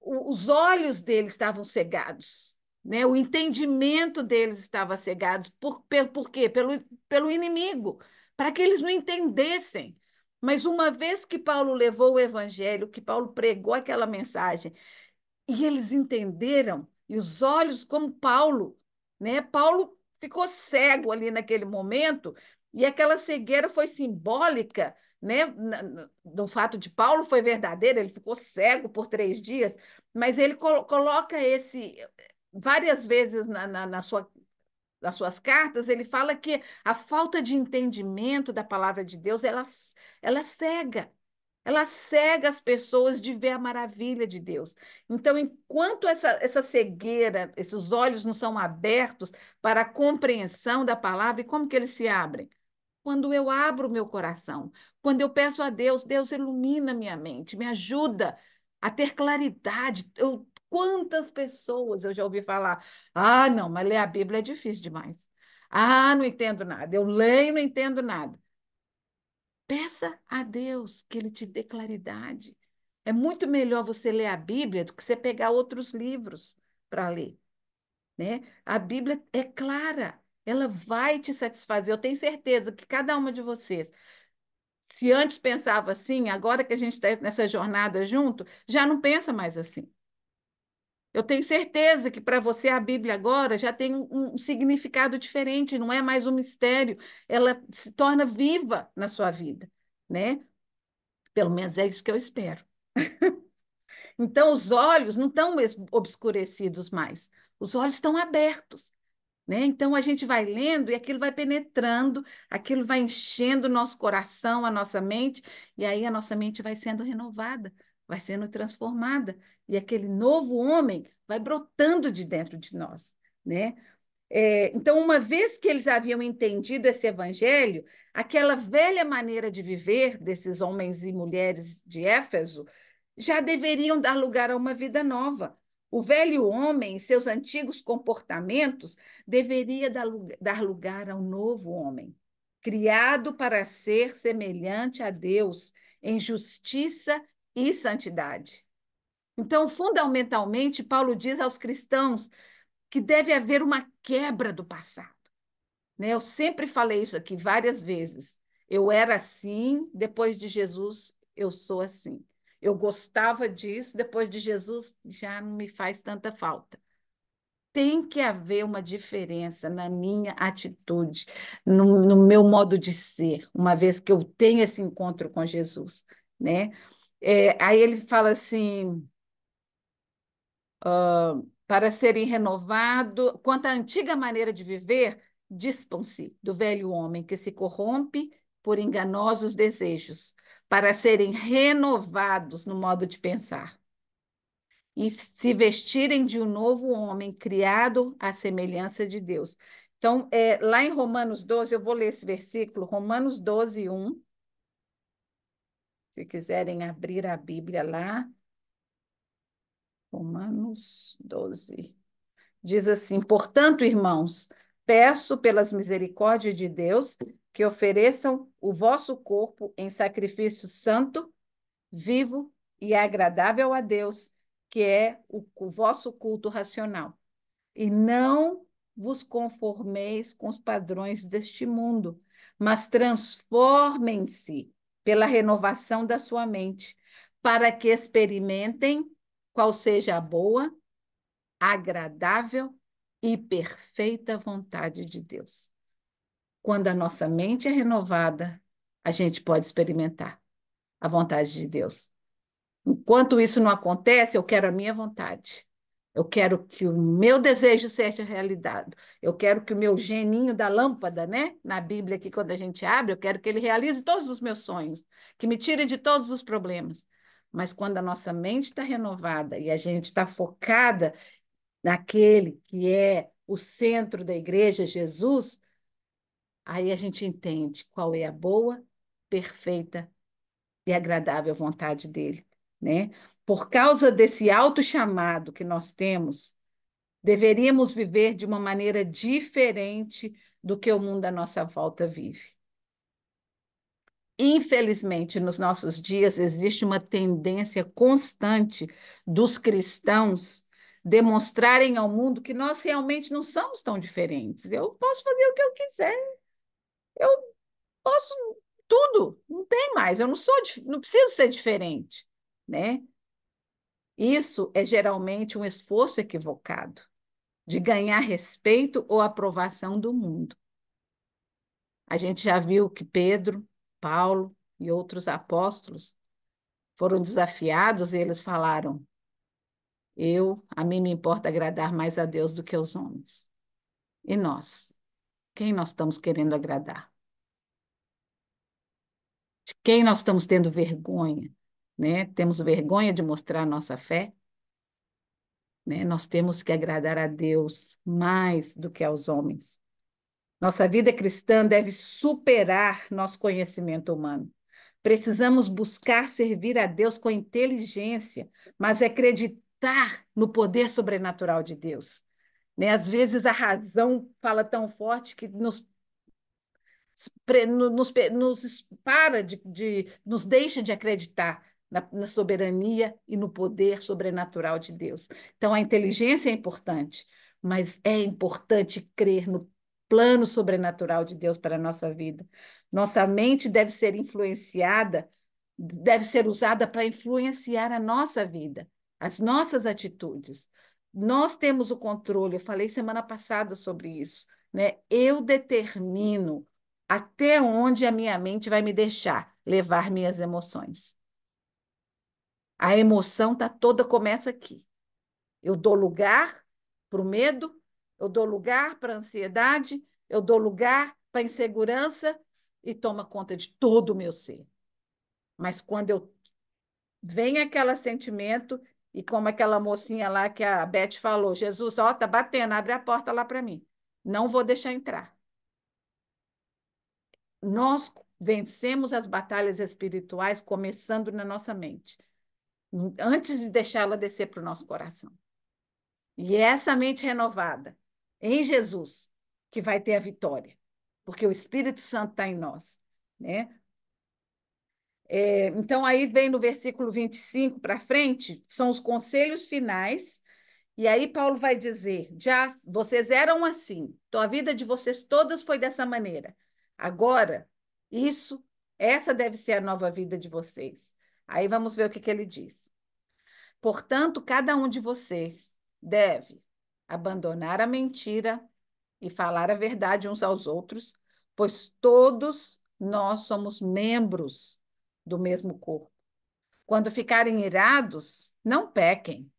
os olhos deles estavam cegados. Né? O entendimento deles estava cegado. Por, por quê? Pelo, pelo inimigo, para que eles não entendessem. Mas uma vez que Paulo levou o evangelho, que Paulo pregou aquela mensagem, e eles entenderam, e os olhos, como Paulo, né? Paulo ficou cego ali naquele momento, e aquela cegueira foi simbólica, né? do fato de Paulo foi verdadeiro, ele ficou cego por três dias, mas ele coloca esse, várias vezes na, na, na sua nas suas cartas, ele fala que a falta de entendimento da palavra de Deus, ela, ela cega. Ela cega as pessoas de ver a maravilha de Deus. Então, enquanto essa, essa cegueira, esses olhos não são abertos para a compreensão da palavra, e como que eles se abrem? Quando eu abro meu coração, quando eu peço a Deus, Deus ilumina minha mente, me ajuda a ter claridade. Eu Quantas pessoas eu já ouvi falar: ah, não, mas ler a Bíblia é difícil demais. Ah, não entendo nada. Eu leio, não entendo nada. Peça a Deus que Ele te dê claridade. É muito melhor você ler a Bíblia do que você pegar outros livros para ler. Né? A Bíblia é clara, ela vai te satisfazer. Eu tenho certeza que cada uma de vocês, se antes pensava assim, agora que a gente está nessa jornada junto, já não pensa mais assim. Eu tenho certeza que para você a Bíblia agora já tem um, um significado diferente, não é mais um mistério, ela se torna viva na sua vida, né? Pelo menos é isso que eu espero. então, os olhos não estão obscurecidos mais, os olhos estão abertos. Né? Então, a gente vai lendo e aquilo vai penetrando, aquilo vai enchendo o nosso coração, a nossa mente, e aí a nossa mente vai sendo renovada vai sendo transformada e aquele novo homem vai brotando de dentro de nós, né? É, então, uma vez que eles haviam entendido esse evangelho, aquela velha maneira de viver desses homens e mulheres de Éfeso já deveriam dar lugar a uma vida nova. O velho homem, seus antigos comportamentos, deveria dar lugar ao novo homem, criado para ser semelhante a Deus em justiça e santidade. Então, fundamentalmente, Paulo diz aos cristãos que deve haver uma quebra do passado. Né? Eu sempre falei isso aqui várias vezes. Eu era assim, depois de Jesus, eu sou assim. Eu gostava disso, depois de Jesus, já não me faz tanta falta. Tem que haver uma diferença na minha atitude, no, no meu modo de ser, uma vez que eu tenho esse encontro com Jesus, né? É, aí ele fala assim. Uh, para serem renovados, quanto à antiga maneira de viver, dispam-se do velho homem que se corrompe por enganosos desejos, para serem renovados no modo de pensar. E se vestirem de um novo homem criado à semelhança de Deus. Então, é, lá em Romanos 12, eu vou ler esse versículo, Romanos 12, 1. Se quiserem abrir a Bíblia lá, Romanos 12. Diz assim: Portanto, irmãos, peço pelas misericórdias de Deus que ofereçam o vosso corpo em sacrifício santo, vivo e agradável a Deus, que é o, o vosso culto racional. E não vos conformeis com os padrões deste mundo, mas transformem-se pela renovação da sua mente, para que experimentem qual seja a boa, agradável e perfeita vontade de Deus. Quando a nossa mente é renovada, a gente pode experimentar a vontade de Deus. Enquanto isso não acontece, eu quero a minha vontade. Eu quero que o meu desejo seja realizado. Eu quero que o meu geninho da lâmpada, né? Na Bíblia aqui, quando a gente abre, eu quero que ele realize todos os meus sonhos, que me tire de todos os problemas. Mas quando a nossa mente está renovada e a gente está focada naquele que é o centro da igreja, Jesus, aí a gente entende qual é a boa, perfeita e agradável vontade dele né? Por causa desse alto chamado que nós temos, deveríamos viver de uma maneira diferente do que o mundo à nossa volta vive. Infelizmente, nos nossos dias existe uma tendência constante dos cristãos demonstrarem ao mundo que nós realmente não somos tão diferentes. Eu posso fazer o que eu quiser. Eu posso tudo, não tem mais. Eu não sou, não preciso ser diferente né? Isso é geralmente um esforço equivocado de ganhar respeito ou aprovação do mundo. A gente já viu que Pedro, Paulo e outros apóstolos foram desafiados e eles falaram: Eu, a mim me importa agradar mais a Deus do que aos homens. E nós? Quem nós estamos querendo agradar? De quem nós estamos tendo vergonha? né? Temos vergonha de mostrar nossa fé, né? Nós temos que agradar a Deus mais do que aos homens. Nossa vida cristã deve superar nosso conhecimento humano. Precisamos buscar servir a Deus com inteligência, mas acreditar no poder sobrenatural de Deus. Né? Às vezes a razão fala tão forte que nos, nos, nos para, de, de, nos deixa de acreditar na, na soberania e no poder sobrenatural de Deus. Então, a inteligência é importante, mas é importante crer no plano sobrenatural de Deus para a nossa vida. Nossa mente deve ser influenciada, deve ser usada para influenciar a nossa vida, as nossas atitudes. Nós temos o controle, eu falei semana passada sobre isso, né? Eu determino até onde a minha mente vai me deixar levar minhas emoções. A emoção tá toda começa aqui. Eu dou lugar para o medo, eu dou lugar para a ansiedade, eu dou lugar para a insegurança e toma conta de todo o meu ser. Mas quando eu vem aquele sentimento e como aquela mocinha lá que a Beth falou, Jesus, ó, tá batendo, abre a porta lá para mim. Não vou deixar entrar. Nós vencemos as batalhas espirituais começando na nossa mente antes de deixá-la descer para o nosso coração. E é essa mente renovada em Jesus que vai ter a vitória, porque o Espírito Santo está em nós. Né? É, então, aí vem no versículo 25 para frente, são os conselhos finais. E aí Paulo vai dizer: já vocês eram assim, então a vida de vocês todas foi dessa maneira. Agora, isso, essa deve ser a nova vida de vocês. Aí vamos ver o que, que ele diz. Portanto, cada um de vocês deve abandonar a mentira e falar a verdade uns aos outros, pois todos nós somos membros do mesmo corpo. Quando ficarem irados, não pequem.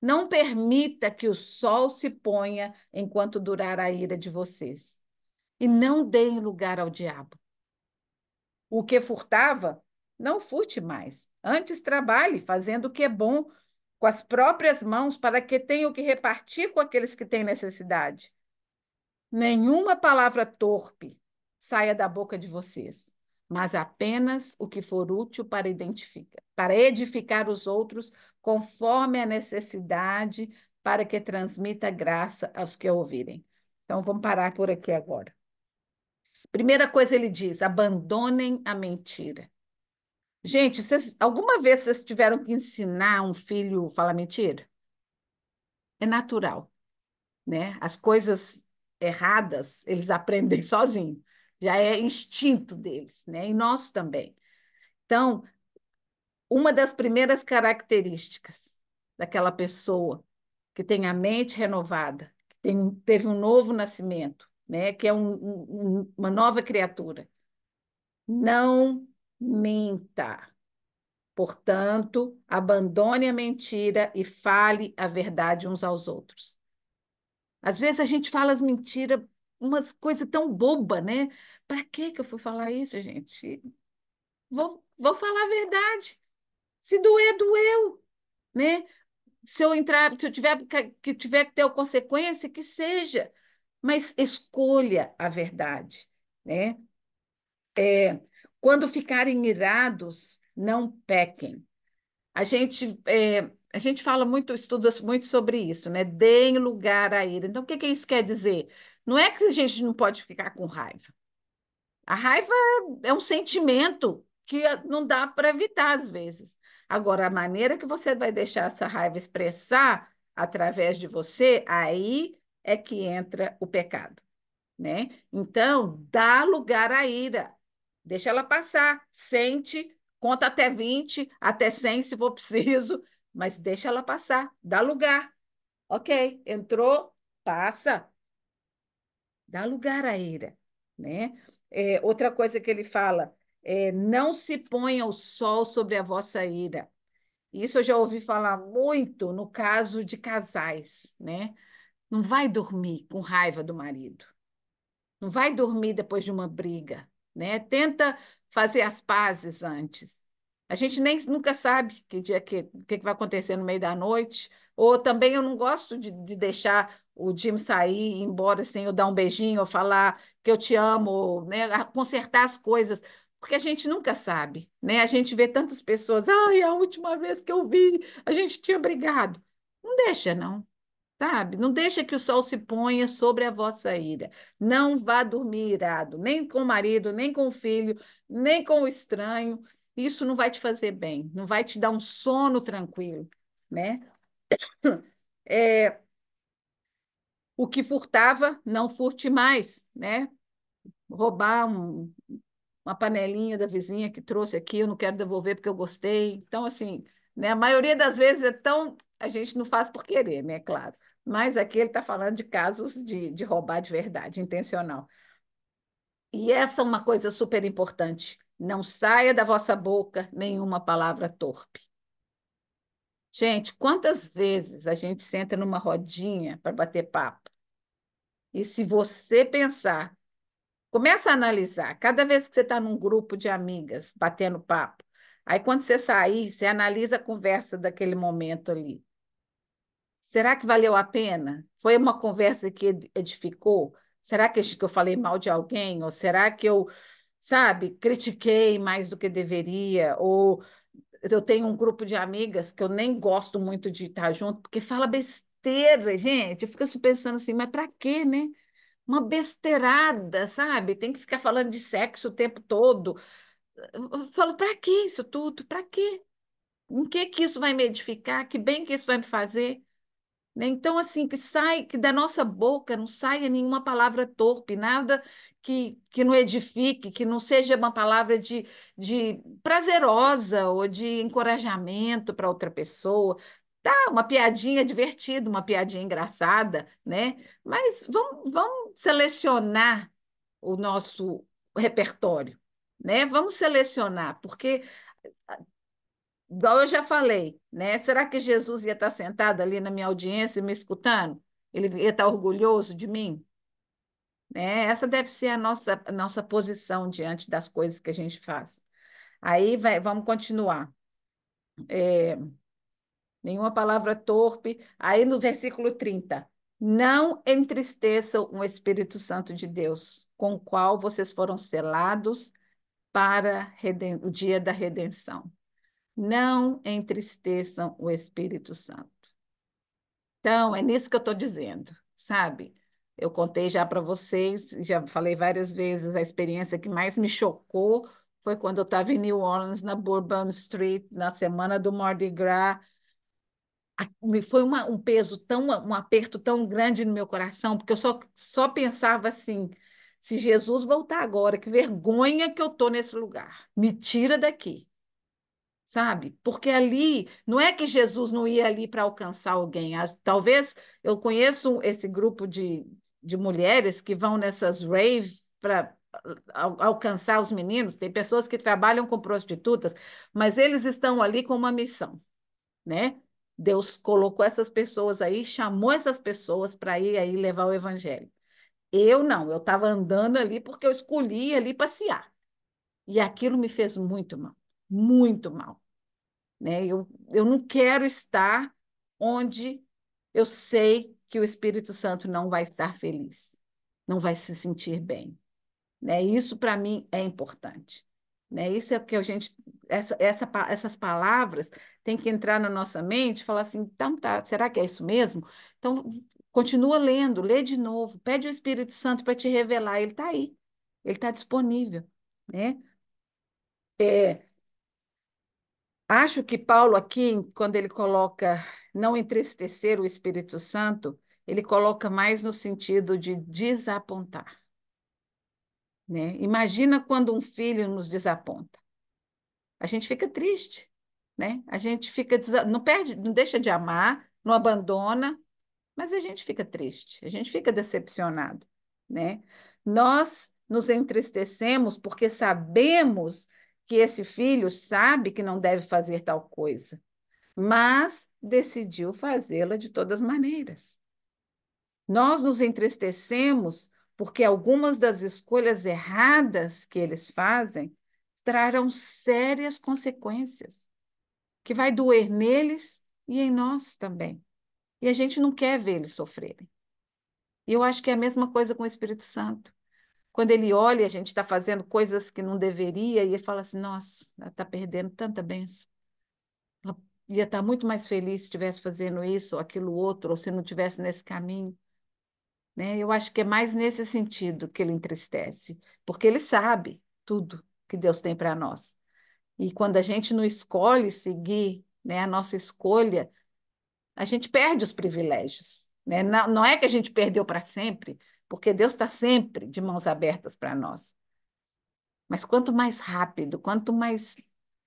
Não permita que o sol se ponha enquanto durar a ira de vocês. E não deem lugar ao diabo. O que furtava, não furte mais. Antes trabalhe fazendo o que é bom com as próprias mãos para que tenha o que repartir com aqueles que têm necessidade. Nenhuma palavra torpe saia da boca de vocês, mas apenas o que for útil para identificar, para edificar os outros conforme a necessidade, para que transmita graça aos que a ouvirem. Então vamos parar por aqui agora. Primeira coisa ele diz: abandonem a mentira. Gente, vocês, alguma vez vocês tiveram que ensinar um filho a falar mentira? É natural, né? As coisas erradas eles aprendem sozinho, já é instinto deles, né? E nosso também. Então, uma das primeiras características daquela pessoa que tem a mente renovada, que tem, teve um novo nascimento, né? Que é um, um, uma nova criatura, não minta. Portanto, abandone a mentira e fale a verdade uns aos outros. Às vezes a gente fala as mentiras, umas coisas tão boba, né? Para que que eu fui falar isso, gente? Vou, vou falar a verdade. Se doer, doeu, né? Se eu entrar, se eu tiver que tiver que ter consequência, que seja, mas escolha a verdade, né? É, quando ficarem irados, não pequem. A gente, é, a gente fala muito, estuda muito sobre isso, né? Deem lugar à ira. Então, o que, que isso quer dizer? Não é que a gente não pode ficar com raiva. A raiva é, é um sentimento que eh, não dá para evitar às vezes. Agora, a maneira que você vai deixar essa raiva expressar através de você, aí é que entra o pecado, né? Então, dá lugar à ira. Deixa ela passar, sente, conta até 20, até 100 se for preciso, mas deixa ela passar, dá lugar. Ok, entrou, passa. Dá lugar à ira. Né? É, outra coisa que ele fala, é, não se ponha o sol sobre a vossa ira. Isso eu já ouvi falar muito no caso de casais, né? Não vai dormir com raiva do marido. Não vai dormir depois de uma briga né? Tenta fazer as pazes antes. A gente nem nunca sabe que dia que, que vai acontecer no meio da noite. Ou também eu não gosto de, de deixar o Jim sair e ir embora sem eu dar um beijinho, ou falar que eu te amo, né? Consertar as coisas porque a gente nunca sabe, né? A gente vê tantas pessoas, ai, a última vez que eu vi, a gente tinha brigado. Não deixa, não sabe? Não deixa que o sol se ponha sobre a vossa ira. Não vá dormir irado, nem com o marido, nem com o filho, nem com o estranho. Isso não vai te fazer bem, não vai te dar um sono tranquilo, né? É, o que furtava, não furte mais, né? Roubar um, uma panelinha da vizinha que trouxe aqui, eu não quero devolver porque eu gostei. Então, assim, né? a maioria das vezes é tão. A gente não faz por querer, né? É claro mas aqui ele está falando de casos de, de roubar de verdade, intencional. E essa é uma coisa super importante. Não saia da vossa boca nenhuma palavra torpe. Gente, quantas vezes a gente senta numa rodinha para bater papo? E se você pensar, começa a analisar, cada vez que você está num grupo de amigas batendo papo, aí quando você sair, você analisa a conversa daquele momento ali. Será que valeu a pena? Foi uma conversa que edificou? Será que eu falei mal de alguém? Ou será que eu, sabe, critiquei mais do que deveria? Ou eu tenho um grupo de amigas que eu nem gosto muito de estar junto, porque fala besteira, gente. Eu fico assim pensando assim, mas para quê, né? Uma besteirada, sabe? Tem que ficar falando de sexo o tempo todo. Eu falo, para que isso tudo? Para quê? Em que que isso vai me edificar? Que bem que isso vai me fazer? Né? Então, assim, que sai, que da nossa boca não saia nenhuma palavra torpe, nada que, que não edifique, que não seja uma palavra de, de prazerosa ou de encorajamento para outra pessoa. Tá, uma piadinha divertida, uma piadinha engraçada, né? Mas vamos, vamos selecionar o nosso repertório, né? Vamos selecionar, porque igual eu já falei, né? Será que Jesus ia estar sentado ali na minha audiência me escutando? Ele ia estar orgulhoso de mim? Né? Essa deve ser a nossa, a nossa posição diante das coisas que a gente faz. Aí vai, vamos continuar. É, nenhuma palavra torpe. Aí no versículo 30. Não entristeçam o Espírito Santo de Deus, com o qual vocês foram selados para o dia da redenção não entristeçam o Espírito Santo. Então, é nisso que eu estou dizendo, sabe? Eu contei já para vocês, já falei várias vezes, a experiência que mais me chocou foi quando eu estava em New Orleans, na Bourbon Street, na semana do Mardi Gras. Foi uma, um peso tão, um aperto tão grande no meu coração, porque eu só, só pensava assim: se Jesus voltar agora, que vergonha que eu estou nesse lugar, me tira daqui sabe? Porque ali, não é que Jesus não ia ali para alcançar alguém. Talvez eu conheço esse grupo de, de mulheres que vão nessas rave para alcançar os meninos. Tem pessoas que trabalham com prostitutas, mas eles estão ali com uma missão, né? Deus colocou essas pessoas aí, chamou essas pessoas para ir aí levar o evangelho. Eu não, eu estava andando ali porque eu escolhi ali passear. E aquilo me fez muito mal, muito mal. Né? Eu, eu não quero estar onde eu sei que o Espírito Santo não vai estar feliz, não vai se sentir bem. Né? Isso para mim é importante. Né? Isso é que a gente, essa, essa, essas palavras têm que entrar na nossa mente e falar assim, então tá, será que é isso mesmo? Então continua lendo, lê de novo, pede o Espírito Santo para te revelar, ele está aí, ele está disponível, né? É, Acho que Paulo aqui, quando ele coloca não entristecer o Espírito Santo, ele coloca mais no sentido de desapontar. Né? Imagina quando um filho nos desaponta. A gente fica triste, né? A gente fica não perde, não deixa de amar, não abandona, mas a gente fica triste, a gente fica decepcionado, né? Nós nos entristecemos porque sabemos que esse filho sabe que não deve fazer tal coisa, mas decidiu fazê-la de todas maneiras. Nós nos entristecemos porque algumas das escolhas erradas que eles fazem trarão sérias consequências, que vai doer neles e em nós também. E a gente não quer ver eles sofrerem. E eu acho que é a mesma coisa com o Espírito Santo. Quando ele olha, a gente está fazendo coisas que não deveria, e ele fala assim: nossa, está perdendo tanta bênção. Ela ia estar tá muito mais feliz se estivesse fazendo isso ou aquilo outro, ou se não estivesse nesse caminho. Né? Eu acho que é mais nesse sentido que ele entristece, porque ele sabe tudo que Deus tem para nós. E quando a gente não escolhe seguir né, a nossa escolha, a gente perde os privilégios. Né? Não, não é que a gente perdeu para sempre, porque Deus está sempre de mãos abertas para nós. Mas quanto mais rápido, quanto mais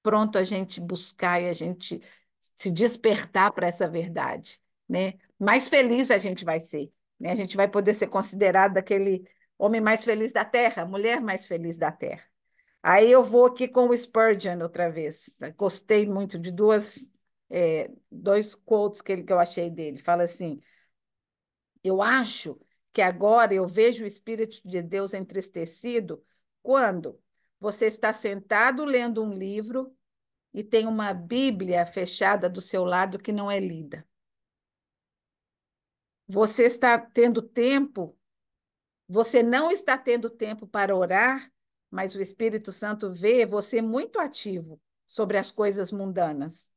pronto a gente buscar e a gente se despertar para essa verdade, né? Mais feliz a gente vai ser, né? A gente vai poder ser considerado aquele homem mais feliz da Terra, mulher mais feliz da Terra. Aí eu vou aqui com o Spurgeon outra vez. Gostei muito de duas, é, dois quotes que, ele, que eu achei dele. Fala assim: Eu acho que agora eu vejo o Espírito de Deus entristecido quando você está sentado lendo um livro e tem uma Bíblia fechada do seu lado que não é lida. Você está tendo tempo, você não está tendo tempo para orar, mas o Espírito Santo vê você muito ativo sobre as coisas mundanas.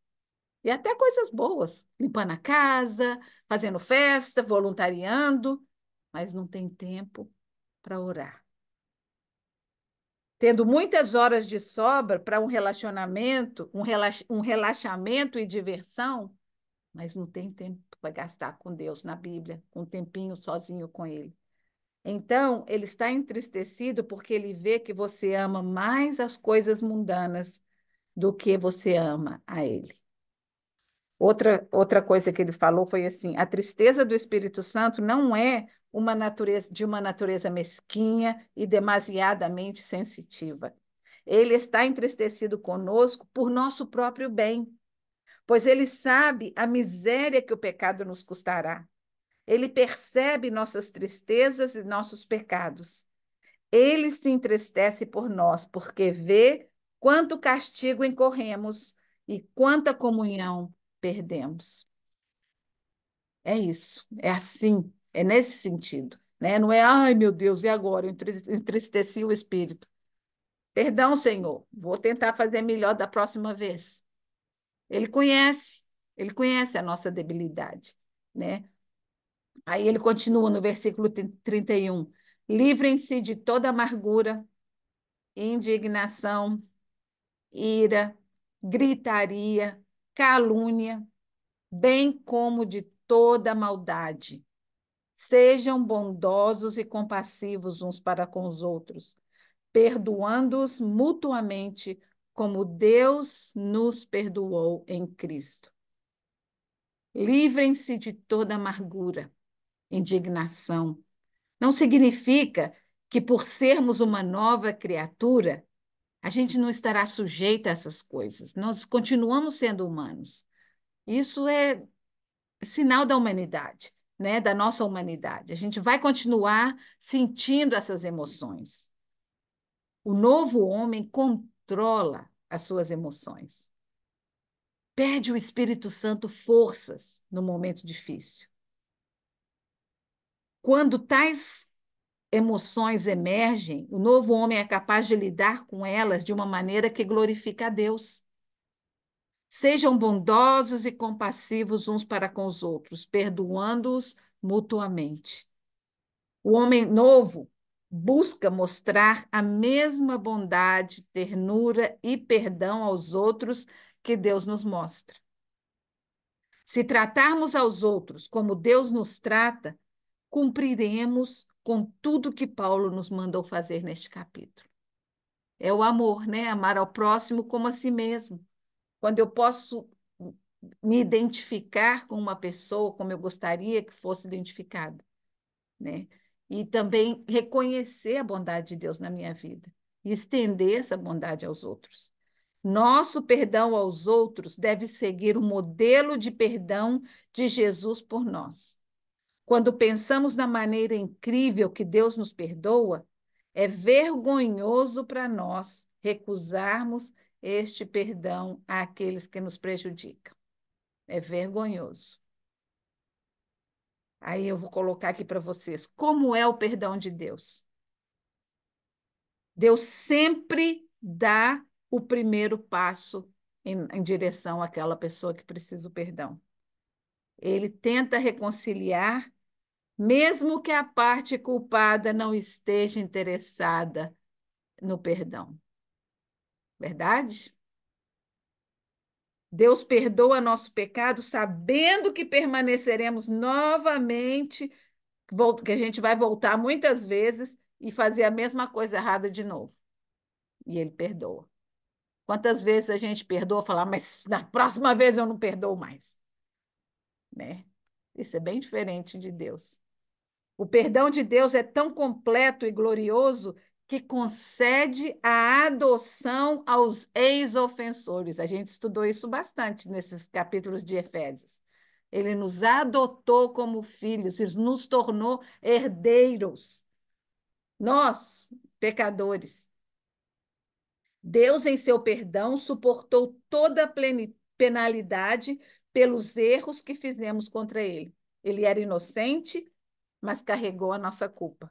E até coisas boas, limpando a casa, fazendo festa, voluntariando mas não tem tempo para orar. Tendo muitas horas de sobra para um relacionamento, um, relax, um relaxamento e diversão, mas não tem tempo para gastar com Deus na Bíblia, um tempinho sozinho com Ele. Então, ele está entristecido porque ele vê que você ama mais as coisas mundanas do que você ama a Ele. Outra, outra coisa que ele falou foi assim: a tristeza do Espírito Santo não é uma natureza, de uma natureza mesquinha e demasiadamente sensitiva. Ele está entristecido conosco por nosso próprio bem, pois ele sabe a miséria que o pecado nos custará. Ele percebe nossas tristezas e nossos pecados. Ele se entristece por nós, porque vê quanto castigo incorremos e quanta comunhão perdemos. É isso, é assim é nesse sentido. Né? Não é, ai meu Deus, e agora? Eu entristeci o espírito. Perdão, Senhor, vou tentar fazer melhor da próxima vez. Ele conhece, ele conhece a nossa debilidade. Né? Aí ele continua no versículo 31. Livrem-se de toda amargura, indignação, ira, gritaria, calúnia, bem como de toda maldade. Sejam bondosos e compassivos uns para com os outros, perdoando-os mutuamente, como Deus nos perdoou em Cristo. Livrem-se de toda amargura, indignação. Não significa que, por sermos uma nova criatura, a gente não estará sujeita a essas coisas. Nós continuamos sendo humanos. Isso é sinal da humanidade né, da nossa humanidade. A gente vai continuar sentindo essas emoções. O novo homem controla as suas emoções. Pede o Espírito Santo forças no momento difícil. Quando tais emoções emergem, o novo homem é capaz de lidar com elas de uma maneira que glorifica a Deus. Sejam bondosos e compassivos uns para com os outros, perdoando-os mutuamente. O homem novo busca mostrar a mesma bondade, ternura e perdão aos outros que Deus nos mostra. Se tratarmos aos outros como Deus nos trata, cumpriremos com tudo que Paulo nos mandou fazer neste capítulo. É o amor, né? Amar ao próximo como a si mesmo quando eu posso me hum. identificar com uma pessoa como eu gostaria que fosse identificada, né? E também reconhecer a bondade de Deus na minha vida e estender essa bondade aos outros. Nosso perdão aos outros deve seguir o modelo de perdão de Jesus por nós. Quando pensamos na maneira incrível que Deus nos perdoa, é vergonhoso para nós recusarmos este perdão àqueles que nos prejudicam. É vergonhoso. Aí eu vou colocar aqui para vocês como é o perdão de Deus. Deus sempre dá o primeiro passo em, em direção àquela pessoa que precisa do perdão. Ele tenta reconciliar, mesmo que a parte culpada não esteja interessada no perdão. Verdade? Deus perdoa nosso pecado, sabendo que permaneceremos novamente, que a gente vai voltar muitas vezes e fazer a mesma coisa errada de novo. E Ele perdoa. Quantas vezes a gente perdoa, falar, ah, mas na próxima vez eu não perdoo mais, né? Isso é bem diferente de Deus. O perdão de Deus é tão completo e glorioso que concede a adoção aos ex-ofensores. A gente estudou isso bastante nesses capítulos de Efésios. Ele nos adotou como filhos, e nos tornou herdeiros. Nós, pecadores. Deus, em seu perdão, suportou toda a penalidade pelos erros que fizemos contra ele. Ele era inocente, mas carregou a nossa culpa.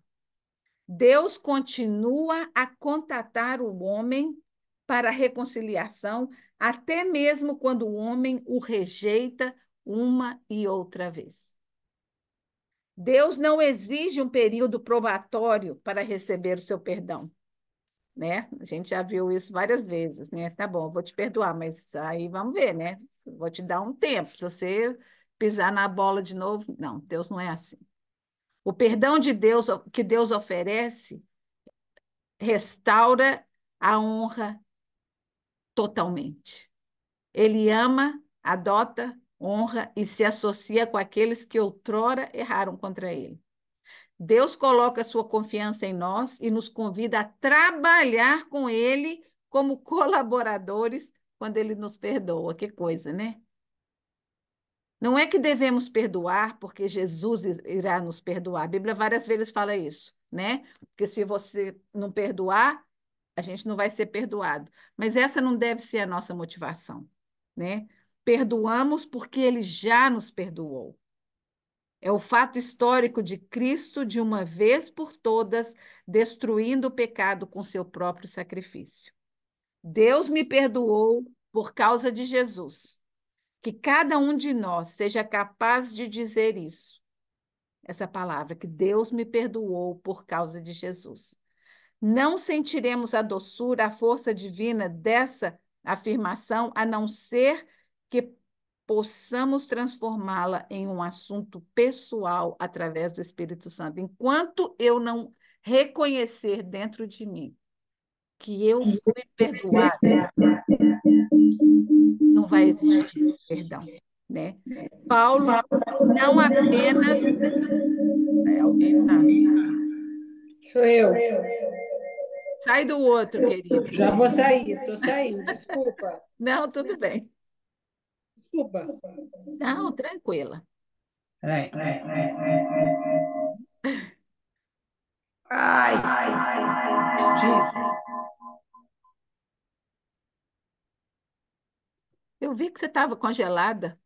Deus continua a contatar o homem para a reconciliação, até mesmo quando o homem o rejeita uma e outra vez. Deus não exige um período probatório para receber o seu perdão, né? A gente já viu isso várias vezes, né? Tá bom, vou te perdoar, mas aí vamos ver, né? Vou te dar um tempo. Se você pisar na bola de novo, não, Deus não é assim. O perdão de Deus que Deus oferece restaura a honra totalmente. Ele ama, adota, honra e se associa com aqueles que outrora erraram contra ele. Deus coloca sua confiança em nós e nos convida a trabalhar com ele como colaboradores quando ele nos perdoa. Que coisa, né? Não é que devemos perdoar porque Jesus irá nos perdoar. A Bíblia várias vezes fala isso, né? Porque se você não perdoar, a gente não vai ser perdoado. Mas essa não deve ser a nossa motivação, né? Perdoamos porque ele já nos perdoou. É o fato histórico de Cristo, de uma vez por todas, destruindo o pecado com seu próprio sacrifício. Deus me perdoou por causa de Jesus. Que cada um de nós seja capaz de dizer isso. Essa palavra, que Deus me perdoou por causa de Jesus. Não sentiremos a doçura, a força divina dessa afirmação, a não ser que possamos transformá-la em um assunto pessoal através do Espírito Santo. Enquanto eu não reconhecer dentro de mim que eu fui perdoada, não vai existir perdão. Né? Paulo não apenas. É, alguém tá. Sou eu. Sai do outro, querido. Já vou sair, estou saindo, desculpa. Não, tudo bem. Desculpa. Não, tranquila. Peraí, peraí, Ai, ai, ai, ai. Eu vi que você estava congelada.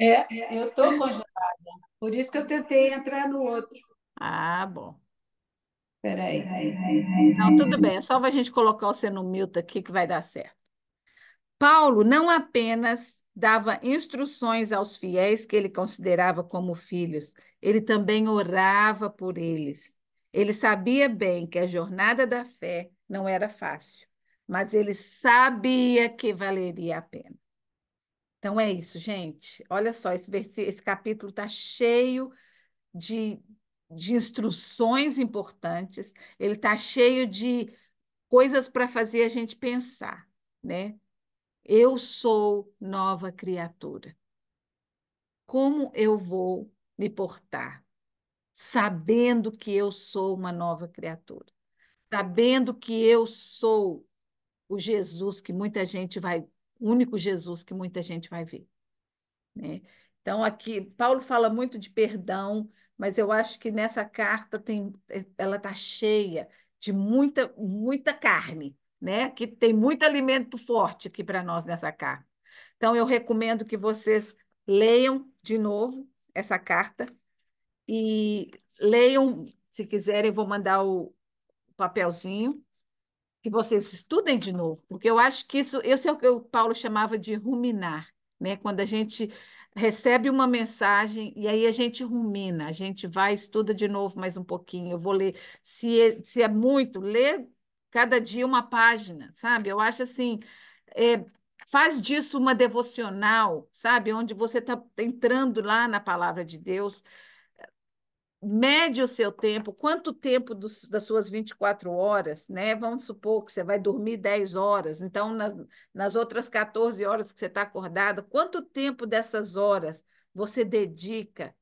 É, eu estou congelada. Por isso que eu tentei entrar no outro. Ah, bom. Peraí. Não, tudo bem. É só a gente colocar você no mute aqui que vai dar certo. Paulo não apenas dava instruções aos fiéis que ele considerava como filhos, ele também orava por eles. Ele sabia bem que a jornada da fé não era fácil, mas ele sabia que valeria a pena. Então é isso, gente. Olha só, esse, esse capítulo está cheio de, de instruções importantes, ele está cheio de coisas para fazer a gente pensar, né? Eu sou nova criatura. Como eu vou me portar? Sabendo que eu sou uma nova criatura, sabendo que eu sou o Jesus que muita gente vai único Jesus que muita gente vai ver. Né? Então, aqui, Paulo fala muito de perdão, mas eu acho que nessa carta tem, eh, ela está cheia de muita, muita carne, né? Que tem muito alimento forte aqui para nós nessa carta. Então, eu recomendo que vocês leiam de novo essa carta e leiam, se quiserem, vou mandar o papelzinho que vocês estudem de novo, porque eu acho que isso, isso é o que o Paulo chamava de ruminar, né? Quando a gente recebe uma mensagem e aí a gente rumina, a gente vai, estuda de novo mais um pouquinho, eu vou ler, se é, se é muito, lê cada dia uma página, sabe? Eu acho assim, é, faz disso uma devocional, sabe? Onde você está entrando lá na palavra de Deus, mede o seu tempo, quanto tempo dos, das suas 24 horas, né? Vamos supor que você vai dormir 10 horas, então nas, nas outras 14 horas que você está acordado, quanto tempo dessas horas você dedica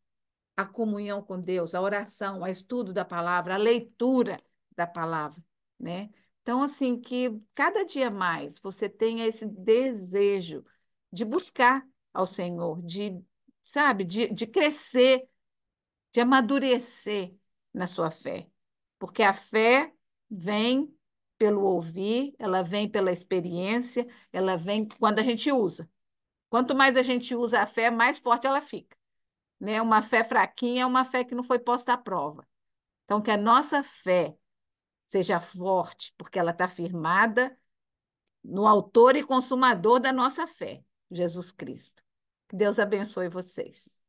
à comunhão com Deus, à oração, ao estudo da palavra, à leitura da palavra, né? Então, assim, que cada dia mais você tenha esse desejo de buscar ao Senhor, de, sabe, de, de crescer de amadurecer na sua fé. Porque a fé vem pelo ouvir, ela vem pela experiência, ela vem quando a gente usa. Quanto mais a gente usa a fé, mais forte ela fica. Né? Uma fé fraquinha é uma fé que não foi posta à prova. Então, que a nossa fé seja forte, porque ela está firmada no autor e consumador da nossa fé, Jesus Cristo. Que Deus abençoe vocês.